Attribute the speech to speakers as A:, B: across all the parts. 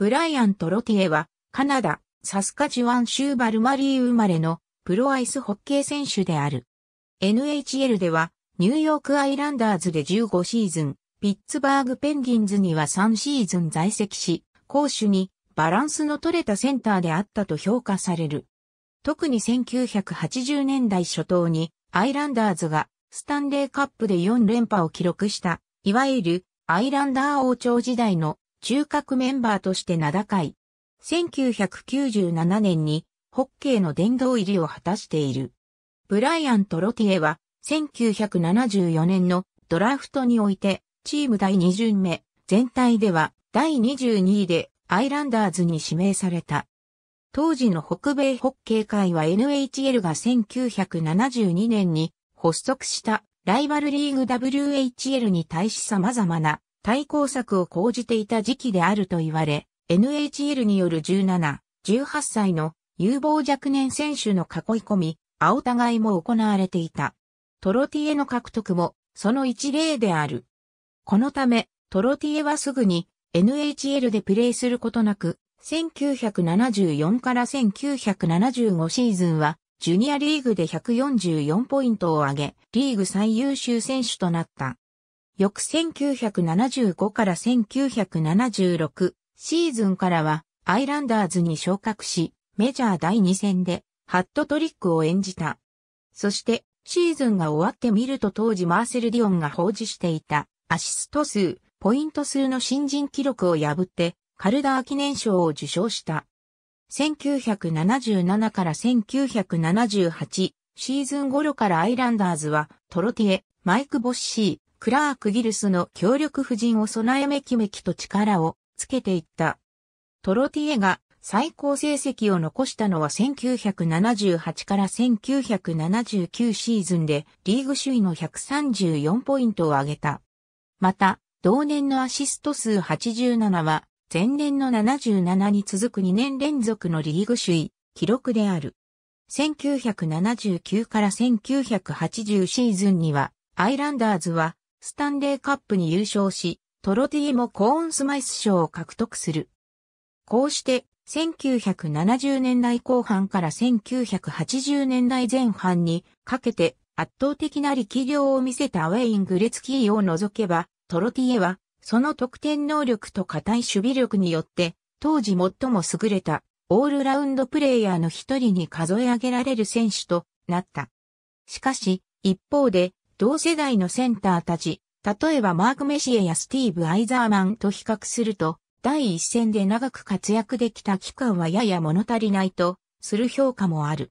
A: ブライアント・ロティエは、カナダ、サスカジュワン州バルマリー生まれのプロアイスホッケー選手である。NHL では、ニューヨークアイランダーズで15シーズン、ピッツバーグペンギンズには3シーズン在籍し、攻守にバランスの取れたセンターであったと評価される。特に1980年代初頭にアイランダーズがスタンレーカップで4連覇を記録した、いわゆるアイランダー王朝時代の中核メンバーとして名高い。1997年にホッケーの殿堂入りを果たしている。ブライアント・ロティエは1974年のドラフトにおいてチーム第2巡目、全体では第22位でアイランダーズに指名された。当時の北米ホッケー界は NHL が1972年に発足したライバルリーグ WHL に対し様々な対抗策を講じていた時期であると言われ、NHL による17、18歳の有望若年選手の囲い込み、青互いも行われていた。トロティエの獲得も、その一例である。このため、トロティエはすぐに NHL でプレーすることなく、1974から1975シーズンは、ジュニアリーグで144ポイントを上げ、リーグ最優秀選手となった。翌1975から1976シーズンからはアイランダーズに昇格し、メジャー第2戦でハットトリックを演じた。そしてシーズンが終わってみると当時マーセル・ディオンが報じしていたアシスト数、ポイント数の新人記録を破ってカルダー記念賞を受賞した。1977から1978シーズン頃からアイランダーズはトロティエ、マイク・ボッシー、クラーク・ギルスの協力夫人を備えめきめきと力をつけていった。トロティエが最高成績を残したのは1978から1979シーズンでリーグ首位の134ポイントを挙げた。また、同年のアシスト数87は前年の77に続く2年連続のリーグ首位記録である。1979から1980シーズンにはアイランダーズはスタンレーカップに優勝し、トロティエもコーンスマイス賞を獲得する。こうして、1970年代後半から1980年代前半にかけて圧倒的な力量を見せたウェイン・グレツキーを除けば、トロティエは、その得点能力と硬い守備力によって、当時最も優れたオールラウンドプレイヤーの一人に数え上げられる選手となった。しかし、一方で、同世代のセンターたち、例えばマーク・メシエやスティーブ・アイザーマンと比較すると、第一線で長く活躍できた期間はやや物足りないと、する評価もある。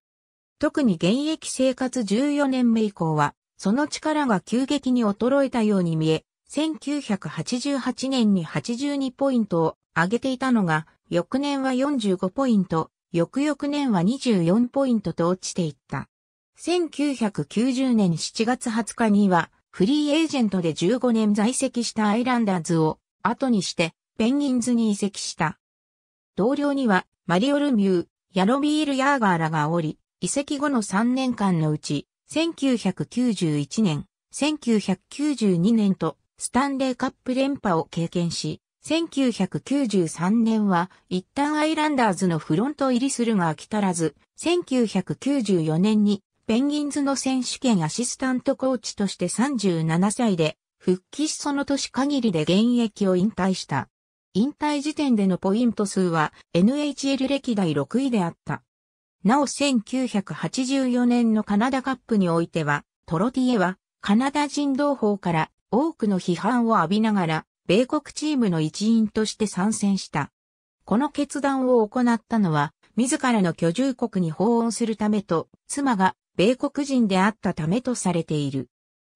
A: 特に現役生活14年目以降は、その力が急激に衰えたように見え、1988年に82ポイントを上げていたのが、翌年は45ポイント、翌々年は24ポイントと落ちていった。1990年7月20日には、フリーエージェントで15年在籍したアイランダーズを後にしてペンギンズに移籍した。同僚にはマリオルミュー、ヤロビール・ヤーガーらがおり、移籍後の3年間のうち、1991年、1992年とスタンレーカップ連覇を経験し、1993年は一旦アイランダーズのフロント入りするが飽き足らず、1994年にペンギンズの選手権アシスタントコーチとして37歳で、復帰しその年限りで現役を引退した。引退時点でのポイント数は NHL 歴代6位であった。なお1984年のカナダカップにおいては、トロティエはカナダ人同胞から多くの批判を浴びながら、米国チームの一員として参戦した。この決断を行ったのは、自らの居住国に訪問するためと、妻が米国人であったためとされている。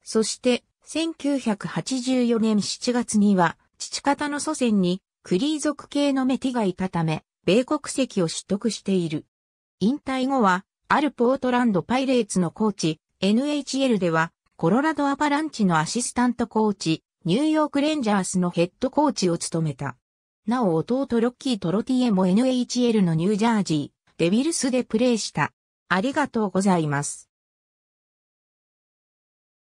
A: そして、1984年7月には、父方の祖先に、クリー族系のメティがいたため、米国籍を取得している。引退後は、あるポートランドパイレーツのコーチ、NHL では、コロラドアパランチのアシスタントコーチ、ニューヨークレンジャースのヘッドコーチを務めた。なお弟ロッキー・トロティエも NHL のニュージャージー、デビルスでプレーした。ありがとうございます。